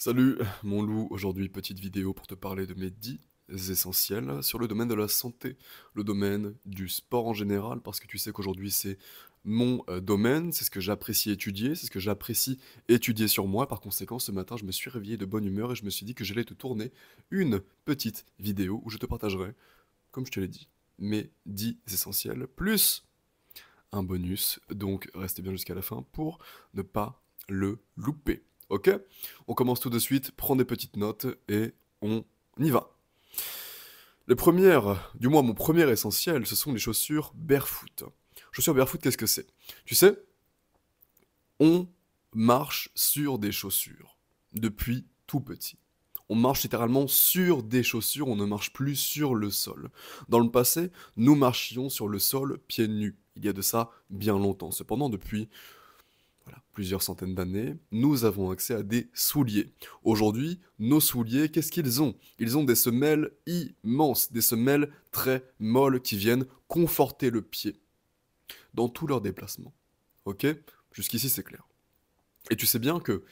Salut mon loup, aujourd'hui petite vidéo pour te parler de mes 10 essentiels sur le domaine de la santé, le domaine du sport en général, parce que tu sais qu'aujourd'hui c'est mon euh, domaine, c'est ce que j'apprécie étudier, c'est ce que j'apprécie étudier sur moi, par conséquent ce matin je me suis réveillé de bonne humeur et je me suis dit que j'allais te tourner une petite vidéo où je te partagerai, comme je te l'ai dit, mes 10 essentiels, plus un bonus, donc restez bien jusqu'à la fin pour ne pas le louper. Ok On commence tout de suite, prends des petites notes et on y va. Les premières, du moins mon premier essentiel, ce sont les chaussures barefoot. Chaussures barefoot, qu'est-ce que c'est Tu sais, on marche sur des chaussures depuis tout petit. On marche littéralement sur des chaussures, on ne marche plus sur le sol. Dans le passé, nous marchions sur le sol pieds nus. Il y a de ça bien longtemps. Cependant, depuis plusieurs centaines d'années, nous avons accès à des souliers. Aujourd'hui, nos souliers, qu'est-ce qu'ils ont Ils ont des semelles immenses, des semelles très molles qui viennent conforter le pied dans tous leurs déplacements. Ok Jusqu'ici, c'est clair. Et tu sais bien que,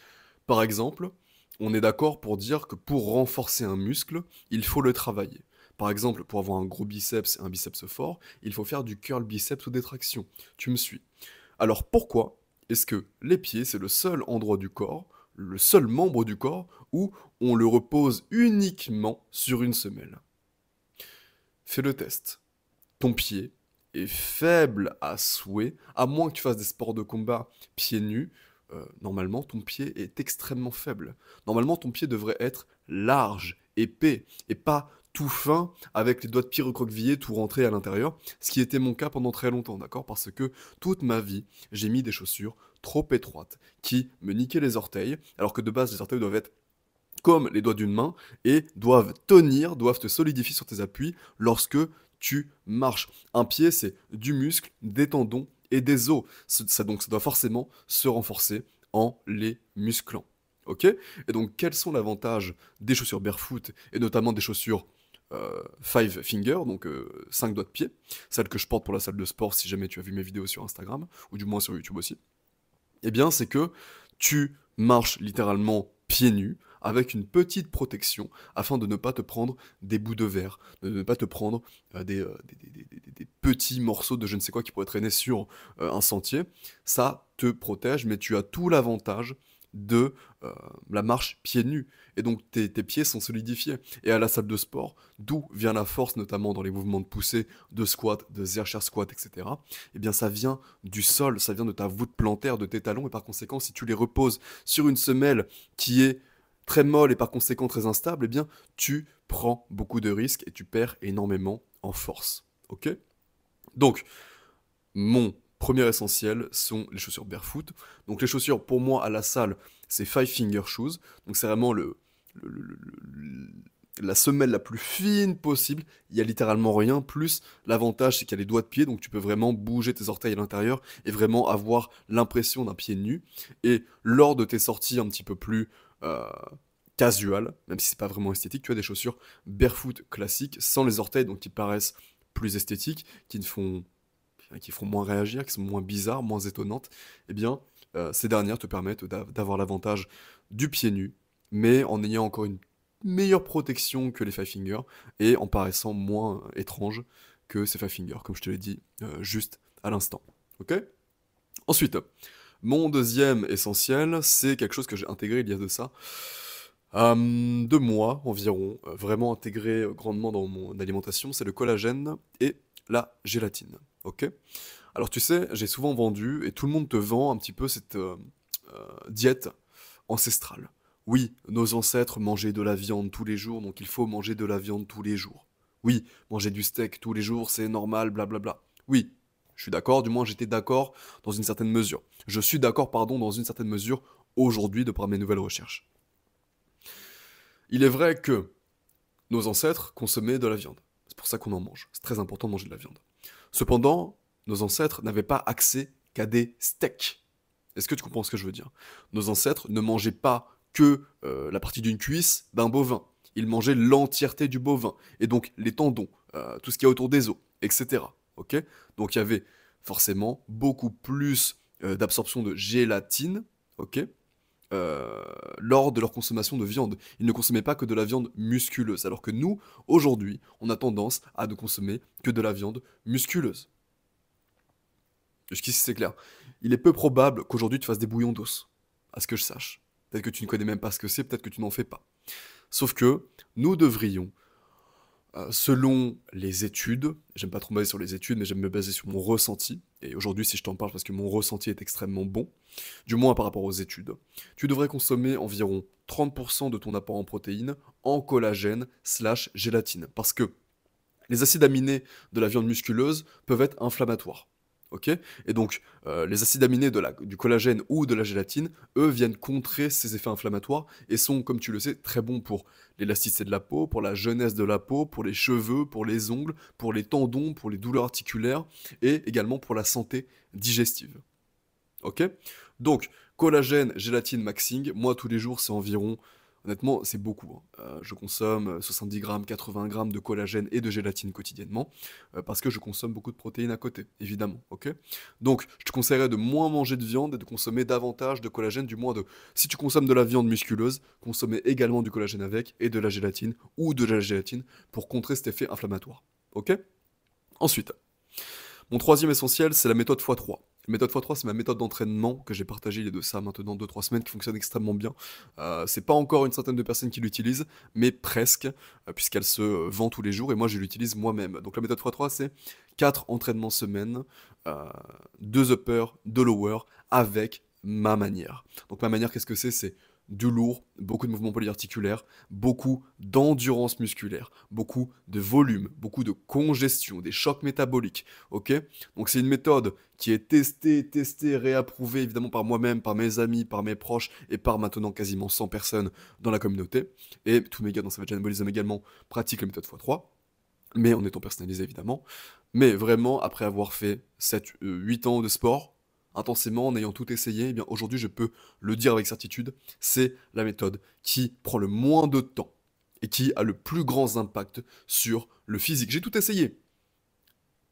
par exemple, on est d'accord pour dire que pour renforcer un muscle, il faut le travailler. Par exemple, pour avoir un gros biceps et un biceps fort, il faut faire du curl biceps ou des tractions. Tu me suis. Alors pourquoi est-ce que les pieds, c'est le seul endroit du corps, le seul membre du corps, où on le repose uniquement sur une semelle Fais le test. Ton pied est faible à souhait, à moins que tu fasses des sports de combat pieds nus. Euh, normalement, ton pied est extrêmement faible. Normalement, ton pied devrait être large, épais, et pas tout fin, avec les doigts de pied recroquevillés, tout rentré à l'intérieur, ce qui était mon cas pendant très longtemps, d'accord Parce que toute ma vie, j'ai mis des chaussures trop étroites qui me niquaient les orteils, alors que de base, les orteils doivent être comme les doigts d'une main et doivent tenir, doivent te solidifier sur tes appuis lorsque tu marches. Un pied, c'est du muscle, des tendons et des os. Ça, donc, ça doit forcément se renforcer en les musclant. Ok Et donc, quels sont l'avantage des chaussures barefoot et notamment des chaussures euh, five fingers, donc euh, cinq doigts de pied, celle que je porte pour la salle de sport si jamais tu as vu mes vidéos sur Instagram, ou du moins sur YouTube aussi, eh bien c'est que tu marches littéralement pieds nus, avec une petite protection, afin de ne pas te prendre des bouts de verre, de ne pas te prendre euh, des, des, petits morceaux de je ne sais quoi qui pourraient traîner sur un sentier. Ça te protège, mais tu as tout l'avantage de la marche pieds nus et donc tes, pieds sont solidifiés. Et à la salle de sport, d'où vient la force, notamment dans les mouvements de poussée, de squat, de zercher squat, etc. Eh bien, ça vient du sol, ça vient de ta voûte plantaire, de tes talons, et par conséquent, si tu les reposes sur une semelle qui est très molle et par conséquent très instable, eh bien, tu prends beaucoup de risques et tu perds énormément en force. Ok Donc, mon premier essentiel sont les chaussures barefoot. Donc les chaussures pour moi à la salle, c'est Five Finger Shoes. Donc c'est vraiment le, la semelle la plus fine possible. Il y a littéralement rien. Plus l'avantage, c'est qu'il y a les doigts de pied, donc tu peux vraiment bouger tes orteils à l'intérieur et vraiment avoir l'impression d'un pied nu. Et lors de tes sorties un petit peu plus euh, casual, même si c'est pas vraiment esthétique, tu as des chaussures barefoot classiques sans les orteils, donc qui paraissent plus esthétiques, qui ne font qui font moins réagir, qui sont moins bizarres, moins étonnantes, et eh bien, euh, ces dernières te permettent d'avoir l'avantage du pied nu, mais en ayant encore une meilleure protection que les Five Fingers et en paraissant moins étrange que ces Five Fingers, comme je te l'ai dit euh, juste à l'instant. Ok Ensuite, mon deuxième essentiel, c'est quelque chose que j'ai intégré il y a de ça. Euh, deux mois environ, euh, vraiment intégré grandement dans mon alimentation, c'est le collagène et la gélatine. Ok Alors tu sais, j'ai souvent vendu et tout le monde te vend un petit peu cette diète ancestrale oui, nos ancêtres mangeaient de la viande tous les jours, donc il faut manger de la viande tous les jours. Oui, manger du steak tous les jours, c'est normal, blablabla. Bla bla. Oui, je suis d'accord, du moins j'étais d'accord dans une certaine mesure. Je suis d'accord, pardon, dans une certaine mesure aujourd'hui de par mes nouvelles recherches. Il est vrai que nos ancêtres consommaient de la viande. C'est pour ça qu'on en mange. C'est très important de manger de la viande. Cependant, nos ancêtres n'avaient pas accès qu'à des steaks. Est-ce que tu comprends ce que je veux dire Nos ancêtres ne mangeaient pas que euh, la partie d'une cuisse d'un bovin. Il mangeait l'entièreté du bovin, et donc les tendons, euh, tout ce qu'il y a autour des os, etc. donc il y avait forcément beaucoup plus euh, d'absorption de gélatine lors de leur consommation de viande. Ils ne consommaient pas que de la viande musculeuse, alors que nous, aujourd'hui, on a tendance à ne consommer que de la viande musculeuse. Jusqu'ici, c'est clair. Il est peu probable qu'aujourd'hui tu fasses des bouillons d'os, à ce que je sache. Peut-être que tu ne connais même pas ce que c'est, peut-être que tu n'en fais pas. Sauf que nous devrions, euh, selon les études, j'aime pas trop me baser sur les études, mais j'aime me baser sur mon ressenti, et aujourd'hui si je t'en parle parce que mon ressenti est extrêmement bon, du moins par rapport aux études, tu devrais consommer environ 30% de ton apport en protéines en collagène slash gélatine, parce que les acides aminés de la viande musculeuse peuvent être inflammatoires ok Et donc, euh, les acides aminés du collagène ou de la gélatine, eux, viennent contrer ces effets inflammatoires et sont, comme tu le sais, très bons pour l'élasticité de la peau, pour la jeunesse de la peau, pour les cheveux, pour les ongles, pour les tendons, pour les douleurs articulaires et également pour la santé digestive. Ok Donc, collagène, gélatine, maxing, moi tous les jours, c'est environ Honnêtement, c'est beaucoup. Hein. Euh, je consomme 70 euh, grammes, 80 grammes de collagène et de gélatine quotidiennement, euh, parce que je consomme beaucoup de protéines à côté, évidemment. ok Donc, je te conseillerais de moins manger de viande et de consommer davantage de collagène, du moins de... Si tu consommes de la viande musculeuse, consommer également du collagène avec et de la gélatine, ou de la gélatine, pour contrer cet effet inflammatoire. ok Ensuite, mon troisième essentiel, c'est la méthode x3. La méthode x3, c'est ma méthode d'entraînement que j'ai partagée il y a de ça maintenant 2-3 semaines, qui fonctionne extrêmement bien. Euh, c'est pas encore une centaine de personnes qui l'utilisent, mais presque, euh, puisqu'elle se euh, vend tous les jours, et moi je l'utilise moi-même. Donc la méthode x3, c'est 4 entraînements semaine, 2 upper, 2 lower, avec ma manière. Donc ma manière, qu'est-ce que c'est C'est du lourd, beaucoup de mouvements polyarticulaires, beaucoup d'endurance musculaire, beaucoup de volume, beaucoup de congestion, des chocs métaboliques. Ok Donc c'est une méthode qui est testée, testée, réapprouvée évidemment par moi-même, par mes amis, par mes proches et par maintenant quasiment 100 personnes dans la communauté. Et tous mes gars dans Savage Anabolism également pratiquent la méthode x3 mais en étant personnalisé évidemment. Mais vraiment, après avoir fait 7, 8 euh, ans de sport, intensément, en ayant tout essayé, eh bien aujourd'hui je peux le dire avec certitude, c'est la méthode qui prend le moins de temps et qui a le plus grand impact sur le physique. J'ai tout essayé.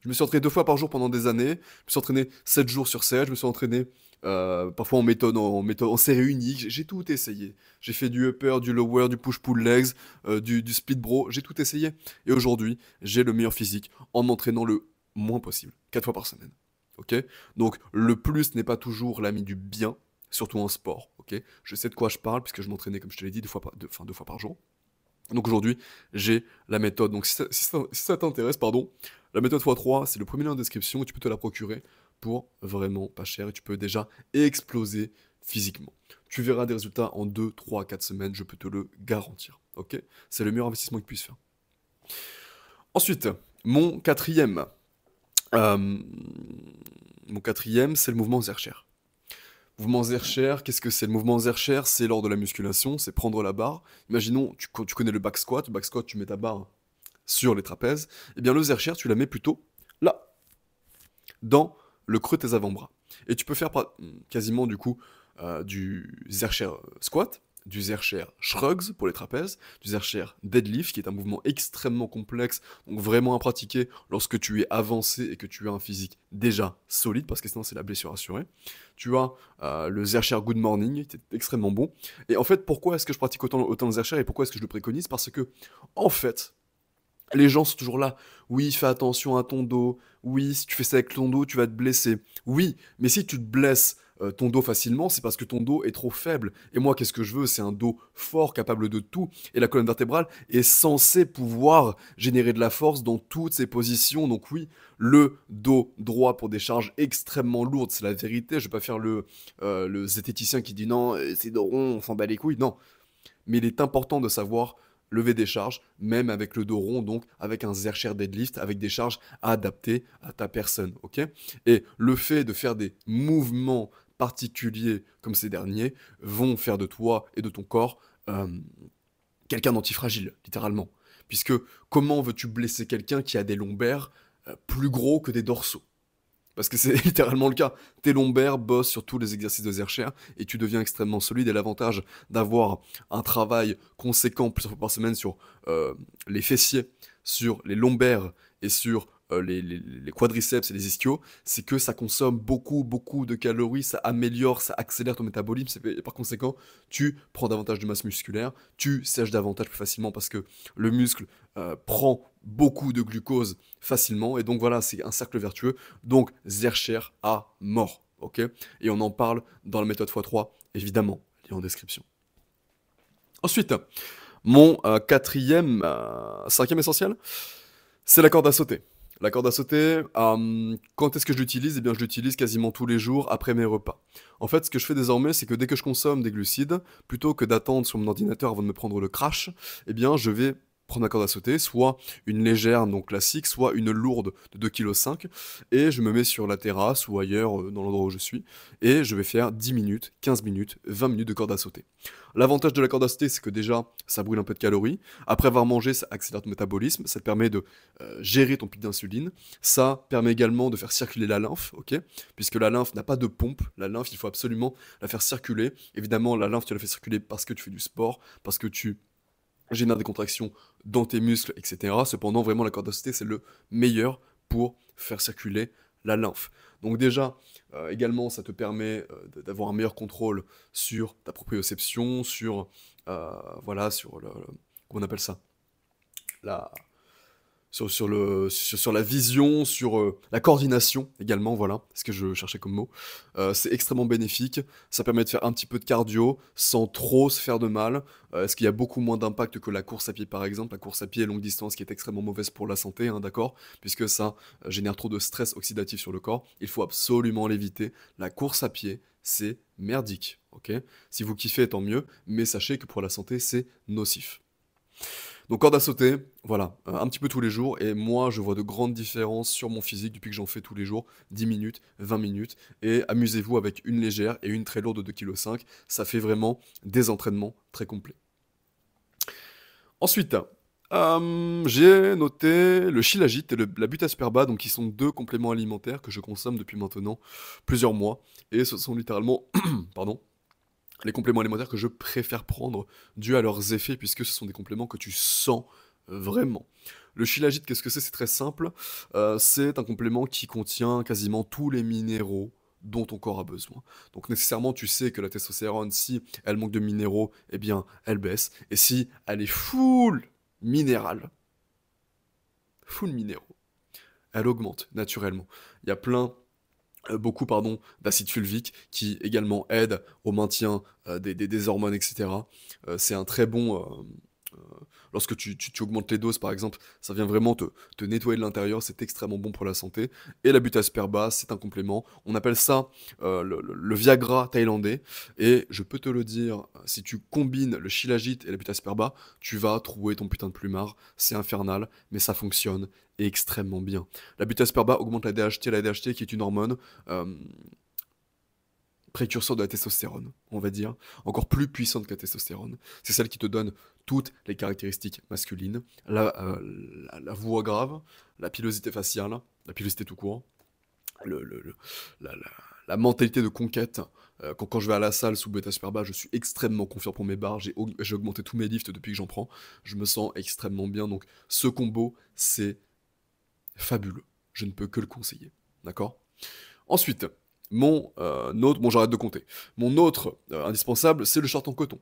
Je me suis entraîné deux fois par jour pendant des années, je me suis entraîné sept jours sur 7, je me suis entraîné euh, parfois en méthode, en, méthode, série unique, j'ai tout essayé. J'ai fait du upper, du lower, du push-pull legs, euh, du, du split bro, j'ai tout essayé. Et aujourd'hui, j'ai le meilleur physique en m'entraînant le moins possible, quatre fois par semaine. Donc le plus n'est pas toujours l'ami du bien, surtout en sport. Je sais de quoi je parle puisque je m'entraînais, comme je te l'ai dit, deux fois par, jour. Donc aujourd'hui, j'ai la méthode. Donc si ça, t'intéresse, pardon, la méthode x3, c'est le premier lien en description, tu peux te la procurer pour vraiment pas cher et tu peux déjà exploser physiquement. Tu verras des résultats en 2, 3, 4 semaines, je peux te le garantir. Ok C'est le meilleur investissement que tu puisses faire. Ensuite, mon quatrième euh, mon quatrième, c'est le mouvement Zercher. Mouvement Zercher, qu'est-ce que c'est Le mouvement Zercher, c'est lors de la musculation, c'est prendre la barre. Imaginons, tu, connais le back squat, back squat, tu mets ta barre sur les trapèzes. Eh bien, le Zercher, tu la mets plutôt là, dans le creux de tes avant-bras. Et tu peux faire quasiment du coup euh, du Zercher squat, du Zercher Shrugs pour les trapèzes, du Zercher Deadlift qui est un mouvement extrêmement complexe, donc vraiment à pratiquer lorsque tu es avancé et que tu as un physique déjà solide, parce que sinon c'est la blessure assurée. Tu as euh, le Zercher Good Morning qui est extrêmement bon. Et en fait, pourquoi est-ce que je pratique autant, autant le Zercher et pourquoi est-ce que je le préconise Parce que, en fait, les gens sont toujours là. Oui, fais attention à ton dos. Oui, si tu fais ça avec ton dos, tu vas te blesser. Oui, mais si tu te blesses euh, ton dos facilement, c'est parce que ton dos est trop faible. Et moi, qu'est-ce que je veux C'est un dos fort, capable de tout. Et la colonne vertébrale est censée pouvoir générer de la force dans toutes ses positions. Donc oui, le dos droit pour des charges extrêmement lourdes, c'est la vérité. Je vais pas faire le, euh, zététicien qui dit non, euh, c'est dos rond, on s'en bat les couilles. Non. Mais il est important de savoir lever des charges, même avec le dos rond, donc avec un Zercher deadlift, avec des charges adaptées à ta personne, ok Et le fait de faire des mouvements particuliers comme ces derniers vont faire de toi et de ton corps euh, quelqu'un d'antifragile, littéralement. Puisque comment veux-tu blesser quelqu'un qui a des lombaires euh, plus gros que des dorsaux Parce que c'est littéralement le cas. Tes lombaires bossent sur tous les exercices de Zercher et tu deviens extrêmement solide. Et l'avantage d'avoir un travail conséquent plusieurs fois par semaine sur euh, les fessiers, sur les lombaires et sur euh, les, quadriceps et les ischios, c'est que ça consomme beaucoup, beaucoup de calories, ça améliore, ça accélère ton métabolisme, et par conséquent, tu prends davantage de masse musculaire, tu sèches davantage plus facilement parce que le muscle euh, prend beaucoup de glucose facilement, et donc voilà, c'est un cercle vertueux, donc Zercher à mort, ok Et on en parle dans la méthode x3, évidemment, lien en description. Ensuite, mon euh, quatrième, cinquième essentiel, c'est la corde à sauter. La corde à sauter, hum, quand est-ce que je l'utilise Eh bien, je l'utilise quasiment tous les jours après mes repas. En fait, ce que je fais désormais, c'est que dès que je consomme des glucides, plutôt que d'attendre sur mon ordinateur avant de me prendre le crash, eh bien, je vais ma corde à sauter, soit une légère, donc classique, soit une lourde de 2,5 kg, et je me mets sur la terrasse ou ailleurs euh, dans l'endroit où je suis, et je vais faire 10 minutes, 15 minutes, 20 minutes de corde à sauter. L'avantage de la corde à sauter, c'est que déjà, ça brûle un peu de calories, après avoir mangé, ça accélère ton métabolisme, ça te permet de euh, gérer ton pic d'insuline, ça permet également de faire circuler la lymphe, ok Puisque la lymphe n'a pas de pompe, la lymphe, il faut absolument la faire circuler. Évidemment, la lymphe, tu la fais circuler parce que tu fais du sport, parce que tu génère des contractions dans tes muscles, etc. Cependant, vraiment, la corde c'est le meilleur pour faire circuler la lymphe. Donc déjà, euh, également, ça te permet euh, d'avoir un meilleur contrôle sur ta proprioception, sur, euh, voilà, sur le, comment on appelle ça la, sur, sur, le, sur, la vision, sur euh, la coordination également, voilà, ce que je cherchais comme mot. Euh, c'est extrêmement bénéfique, ça permet de faire un petit peu de cardio sans trop se faire de mal, euh, ce y a beaucoup moins d'impact que la course à pied par exemple, la course à pied et longue distance qui est extrêmement mauvaise pour la santé, hein, d'accord, puisque ça génère trop de stress oxydatif sur le corps, il faut absolument l'éviter. La course à pied, c'est merdique, ok Si vous kiffez, tant mieux, mais sachez que pour la santé, c'est nocif. Donc corde à sauter, voilà, euh, un petit peu tous les jours. Et moi, je vois de grandes différences sur mon physique depuis que j'en fais tous les jours, 10 minutes, 20 minutes. Et amusez-vous avec une légère et une très lourde de 2,5 kg. Ça fait vraiment des entraînements très complets. Ensuite, euh, j'ai noté le chilagite et la butasperba, donc qui sont deux compléments alimentaires que je consomme depuis maintenant plusieurs mois. Et ce sont littéralement, pardon, les compléments alimentaires que je préfère prendre dû à leurs effets, puisque ce sont des compléments que tu sens vraiment. Le chilagite, qu'est-ce que c'est C'est très simple. Euh, c'est un complément qui contient quasiment tous les minéraux dont ton corps a besoin. Donc nécessairement, tu sais que la testostérone, si elle manque de minéraux, eh bien, elle baisse. Et si elle est full minérale, full minéraux, elle augmente naturellement. Il y a plein euh, beaucoup pardon d'acide fulvique qui également aide au maintien euh, des, des hormones etc euh, c'est un très bon euh, lorsque tu, augmentes les doses, par exemple, ça vient vraiment te, nettoyer de l'intérieur, c'est extrêmement bon pour la santé. Et la butasperba, c'est un complément. On appelle ça euh, le, Viagra thaïlandais. Et je peux te le dire, si tu combines le chilagite et la butasperba, tu vas trouver ton putain de plumard. C'est infernal, mais ça fonctionne extrêmement bien. La butasperba augmente la DHT, la DHT qui est une hormone. Euh, précurseur de la testostérone, on va dire, encore plus puissante que la testostérone. C'est celle qui te donne toutes les caractéristiques masculines, la, euh, voix grave, la pilosité faciale, la pilosité tout court, la, mentalité de conquête. Euh, quand, je vais à la salle sous bêta super je suis extrêmement confiant pour mes barres. J'ai augmenté tous mes lifts depuis que j'en prends. Je me sens extrêmement bien. Donc ce combo, c'est fabuleux. Je ne peux que le conseiller. D'accord Ensuite, mon euh, autre, bon de compter, mon autre euh, indispensable, c'est le short en coton.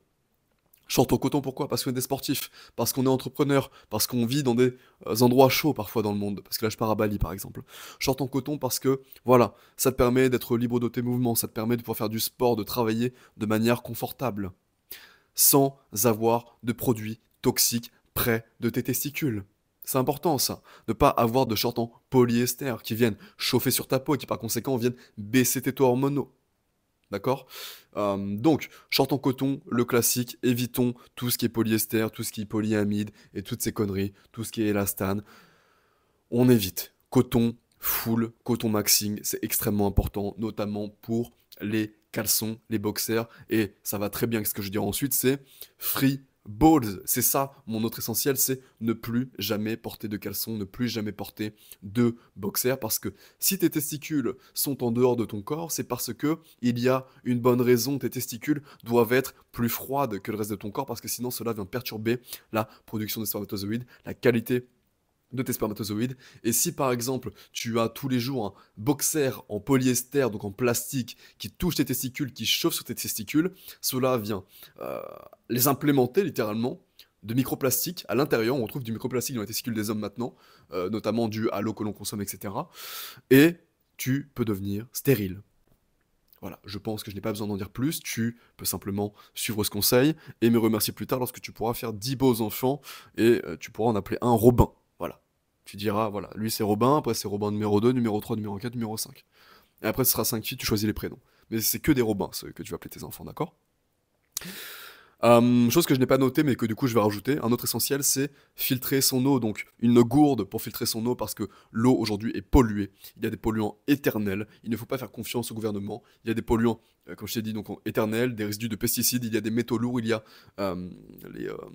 Short en coton, pourquoi Parce qu'on est des sportifs, parce qu'on est entrepreneur, parce qu'on vit dans des euh, endroits chauds parfois dans le monde, parce que là je pars à Bali par exemple. Short en coton parce que, voilà, ça te permet d'être libre de tes mouvements, ça te permet de pouvoir faire du sport, de travailler de manière confortable, sans avoir de produits toxiques près de tes testicules. C'est important ça, ne pas avoir de shorts en polyester qui viennent chauffer sur ta peau et qui par conséquent viennent baisser tes taux hormonaux. D'accord euh, Donc, short en coton, le classique, évitons tout ce qui est polyester, tout ce qui est polyamide et toutes ces conneries, tout ce qui est élastane. On évite. Coton, full, coton maxing, c'est extrêmement important, notamment pour les caleçons, les boxers. Et ça va très bien avec ce que je dirai ensuite, c'est free Balls, c'est ça mon autre essentiel, c'est ne plus jamais porter de caleçon, ne plus jamais porter de boxer, parce que si tes testicules sont en dehors de ton corps, c'est parce que il y a une bonne raison, tes testicules doivent être plus froides que le reste de ton corps, parce que sinon cela vient perturber la production des spermatozoïdes, la qualité de tes spermatozoïdes. Et si par exemple tu as tous les jours un boxer en polyester, donc en plastique, qui touche tes testicules, qui chauffe sur tes testicules, cela vient euh, les implémenter littéralement de microplastiques à l'intérieur. On retrouve du microplastique dans les testicules des hommes maintenant, euh, notamment dû à l'eau que l'on consomme, etc. Et tu peux devenir stérile. Voilà, je pense que je n'ai pas besoin d'en dire plus. Tu peux simplement suivre ce conseil et me remercier plus tard lorsque tu pourras faire 10 beaux enfants et euh, tu pourras en appeler un Robin. Voilà. Tu diras, voilà, lui c'est Robin, après c'est Robin numéro 2, numéro 3, numéro 4, numéro 5. Et après ce sera 5 filles, tu choisis les prénoms. Mais c'est que des Robins, que tu vas appeler tes enfants, d'accord Hum, chose que je n'ai pas notée, mais que du coup je vais rajouter. Un autre essentiel, c'est filtrer son eau. Donc une gourde pour filtrer son eau parce que l'eau aujourd'hui est polluée. Il y a des polluants éternels. Il ne faut pas faire confiance au gouvernement. Il y a des polluants, euh, comme je t'ai dit, donc éternels, des résidus de pesticides. Il y a des métaux lourds. Il y a hum, les hum,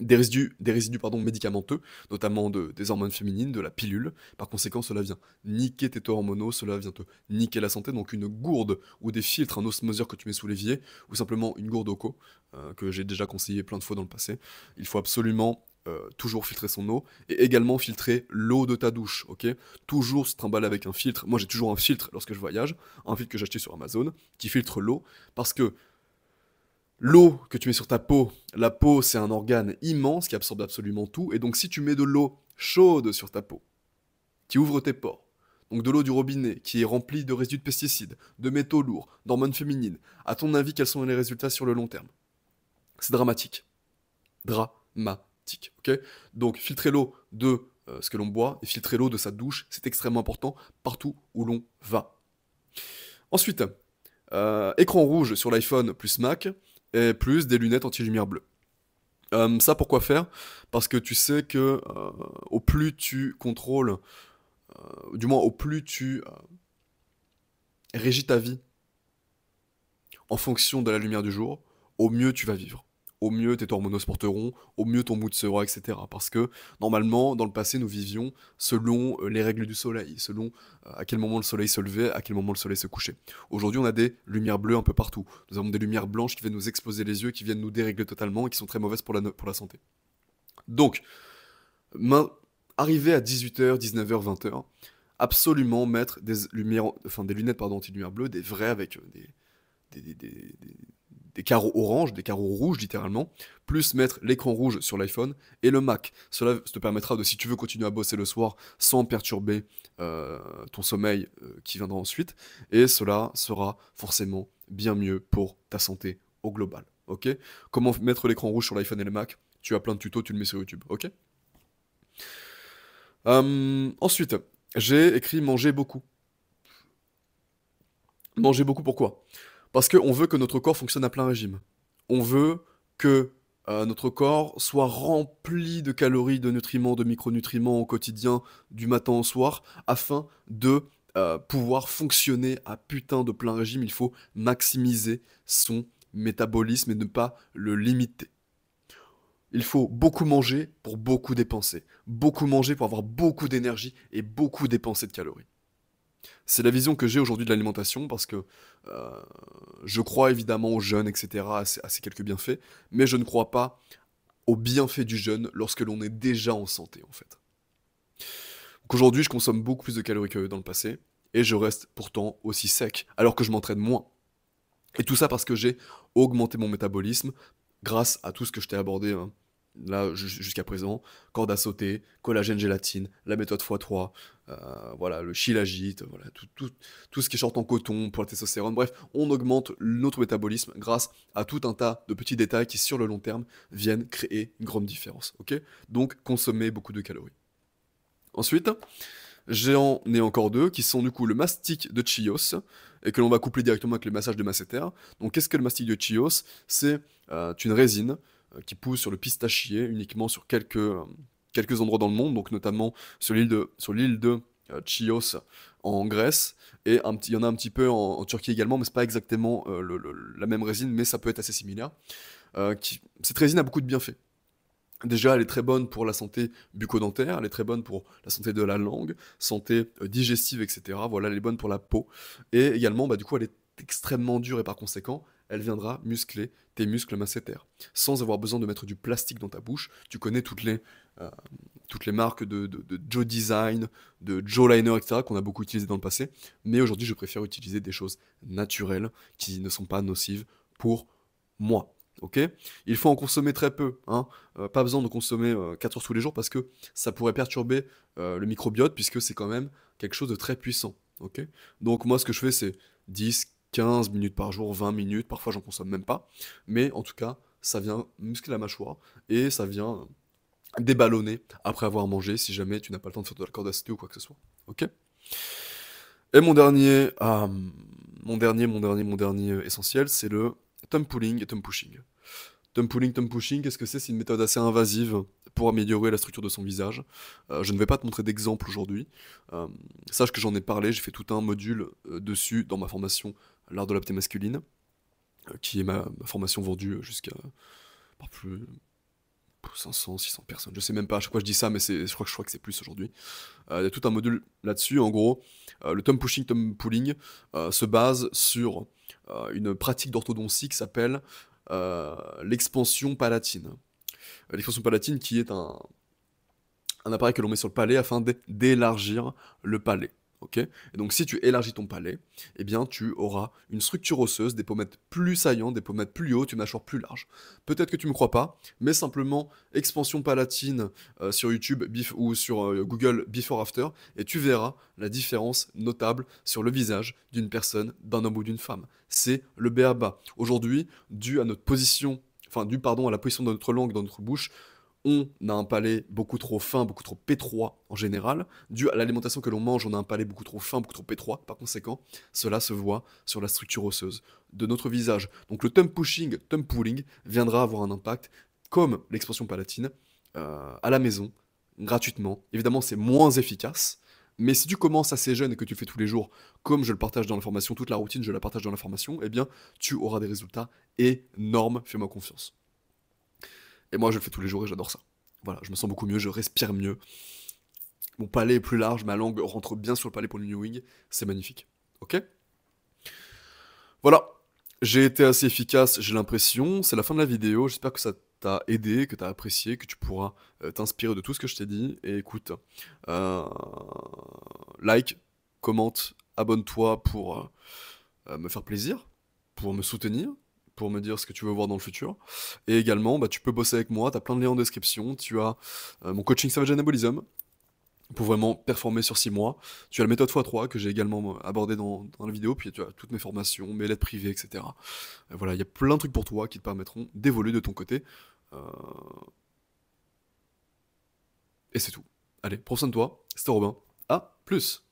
des résidus, des résidus pardon, médicamenteux, notamment de, des hormones féminines, de la pilule. Par conséquent, cela vient niquer tes taux hormonaux, cela vient te niquer la santé. Donc une gourde ou des filtres, un osmoseur que tu mets sous l'évier, ou simplement une gourde au euh, que j'ai déjà conseillé plein de fois dans le passé. Il faut absolument euh, toujours filtrer son eau et également filtrer l'eau de ta douche, ok Toujours se trimballer avec un filtre. Moi, j'ai toujours un filtre lorsque je voyage, un filtre que j'ai acheté sur Amazon qui filtre l'eau parce que L'eau que tu mets sur ta peau, la peau c'est un organe immense qui absorbe absolument tout, et donc si tu mets de l'eau chaude sur ta peau, qui ouvre tes pores, donc de l'eau du robinet qui est remplie de résidus de pesticides, de métaux lourds, d'hormones féminines, à ton avis quels sont les résultats sur le long terme C'est dramatique. Dramatique, ok Donc filtrer l'eau de euh, ce que l'on boit et filtrer l'eau de sa douche, c'est extrêmement important partout où l'on va. Ensuite, euh, écran rouge sur l'iPhone plus Mac, et plus des lunettes anti-lumière bleue. Euh, ça pourquoi faire Parce que tu sais que euh, au plus tu contrôles, euh, du moins au plus tu régis ta vie en fonction de la lumière du jour, au mieux tu vas vivre au mieux tes se porteront, au mieux ton mood sera, etc. Parce que normalement, dans le passé, nous vivions selon euh, les règles du soleil, selon euh, à quel moment le soleil se levait, à quel moment le soleil se couchait. Aujourd'hui, on a des lumières bleues un peu partout. Nous avons des lumières blanches qui viennent nous exposer les yeux, qui viennent nous dérégler totalement et qui sont très mauvaises pour la, pour la santé. Donc, arriver à 18h, 19h, 20h, absolument mettre des, lumières, enfin, des lunettes pardon, anti-lumière bleue, des vraies avec euh, des des carreaux orange, des carreaux rouges littéralement, plus mettre l'écran rouge sur l'iPhone et le Mac. Cela te permettra de, si tu veux continuer à bosser le soir sans perturber euh, ton sommeil euh, qui viendra ensuite, et cela sera forcément bien mieux pour ta santé au global. Ok Comment mettre l'écran rouge sur l'iPhone et le Mac Tu as plein de tutos, tu le mets sur YouTube. Ok euh, Ensuite, j'ai écrit manger beaucoup. Manger beaucoup pourquoi parce qu'on veut que notre corps fonctionne à plein régime. On veut que euh, notre corps soit rempli de calories, de nutriments, de micronutriments au quotidien, du matin au soir, afin de euh, pouvoir fonctionner à putain de plein régime. Il faut maximiser son métabolisme et ne pas le limiter. Il faut beaucoup manger pour beaucoup dépenser. Beaucoup manger pour avoir beaucoup d'énergie et beaucoup dépenser de calories. C'est la vision que j'ai aujourd'hui de l'alimentation parce que euh, je crois évidemment au jeûne, etc., à ces, quelques bienfaits, mais je ne crois pas aux bienfaits du jeûne lorsque l'on est déjà en santé, en fait. aujourd'hui, je consomme beaucoup plus de calories que dans le passé, et je reste pourtant aussi sec, alors que je m'entraîne moins. Et tout ça parce que j'ai augmenté mon métabolisme grâce à tout ce que je t'ai abordé hein, là jusqu'à présent, corde à sauter, collagène gélatine, la méthode x3, euh, voilà, le chilagite, voilà, tout, ce qui sort en coton pour la testostérone, bref, on augmente notre métabolisme grâce à tout un tas de petits détails qui sur le long terme viennent créer une grande différence, Donc consommer beaucoup de calories. Ensuite, j'en ai encore deux qui sont du coup le mastic de Chios et que l'on va coupler directement avec le massage de masséter. Donc qu'est-ce que le mastic de Chios C'est euh, une résine euh, qui pousse sur le pistachier, uniquement sur quelques, euh, quelques endroits dans le monde, donc notamment sur l'île de, de euh, Chios en Grèce, et il y en a un petit peu en, Turquie également, mais n'est pas exactement la même résine, mais ça peut être assez similaire. cette résine a beaucoup de bienfaits. Déjà, elle est très bonne pour la santé bucco-dentaire, elle est très bonne pour la santé de la langue, santé digestive, etc. Voilà, elle est bonne pour la peau. Et également, bah, du coup, elle est extrêmement dure et par conséquent, elle viendra muscler tes muscles massétaires, sans avoir besoin de mettre du plastique dans ta bouche. Tu connais toutes les, euh, toutes les marques de, Joe Design, de Joe Liner, etc., qu'on a beaucoup utilisé dans le passé, mais aujourd'hui, je préfère utiliser des choses naturelles qui ne sont pas nocives pour moi. Ok Il faut en consommer très peu, hein. euh, pas besoin de consommer euh, quatre 4 heures tous les jours parce que ça pourrait perturber le microbiote puisque c'est quand même quelque chose de très puissant. Ok Donc moi ce que je fais c'est 10, 15 minutes par jour, 20 minutes, parfois j'en consomme même pas, mais en tout cas, ça vient muscler la mâchoire et ça vient déballonner après avoir mangé si jamais tu n'as pas le temps de faire de la corde ou quoi que ce soit. Ok Et mon dernier, euh, mon dernier, mon dernier, mon dernier essentiel, c'est le thumb pulling et thumb pushing. Thumb pulling, thumb pushing, qu'est-ce que c'est C'est une méthode assez invasive pour améliorer la structure de son visage. Euh, je ne vais pas te montrer d'exemple aujourd'hui. Euh, sache que j'en ai parlé, j'ai fait tout un module dessus dans ma formation l'art de l'apté masculine, euh, qui est ma, formation vendue jusqu'à bah, plus 500, 600 personnes. Je sais même pas, à chaque fois je dis ça, mais je crois, que c'est plus aujourd'hui. Euh, il y a tout un module là-dessus. En gros, euh, le tom pushing, tom pulling se base sur une pratique d'orthodontie qui s'appelle l'expansion palatine. l'expansion palatine qui est un appareil que l'on met sur le palais afin d'élargir le palais donc si tu élargis ton palais, eh bien tu auras une structure osseuse, des pommettes plus saillantes, des pommettes plus hautes, une mâchoire plus large. Peut-être que tu ne me crois pas, mais simplement expansion palatine euh, sur YouTube ou sur euh, Google Before After, et tu verras la différence notable sur le visage d'une personne, d'un homme ou d'une femme. C'est le B.A.B.A. Aujourd'hui, dû à notre position, enfin dû pardon à la position de notre langue dans notre bouche, on a un palais beaucoup trop fin, beaucoup trop étroit en général. Dû à l'alimentation que l'on mange, on a un palais beaucoup trop fin, beaucoup trop étroit, Par conséquent, cela se voit sur la structure osseuse de notre visage. Donc le thumb pushing, thumb pulling viendra avoir un impact comme l'expansion palatine euh, à la maison, gratuitement. Évidemment, c'est moins efficace. Mais si tu commences assez jeune et que tu le fais tous les jours, comme je le partage dans la formation, toute la routine, je la partage dans la formation, eh bien, tu auras des résultats énormes, fais-moi confiance. Et moi, je le fais tous les jours et j'adore ça. Voilà, je me sens beaucoup mieux, je respire mieux. Mon palais est plus large, ma langue rentre bien sur le palais pour le New Wing. C'est magnifique. Ok Voilà. J'ai été assez efficace, j'ai l'impression. C'est la fin de la vidéo. J'espère que ça t'a aidé, que t'as apprécié, que tu pourras euh, t'inspirer de tout ce que je t'ai dit. Et écoute, euh, like, commente, abonne-toi pour euh, me faire plaisir, pour me soutenir pour me dire ce que tu veux voir dans le futur. Et également, bah, tu peux bosser avec moi, tu as plein de liens en description, tu as euh, mon coaching Savage Anabolism pour vraiment performer sur 6 mois. Tu as la méthode x3 que j'ai également euh, abordé dans, la vidéo, puis tu as toutes mes formations, mes lettres privées, etc. Euh, voilà, il y a plein de trucs pour toi qui te permettront d'évoluer de ton côté. Et c'est tout. Allez, professeur de toi, c'était Robin. À plus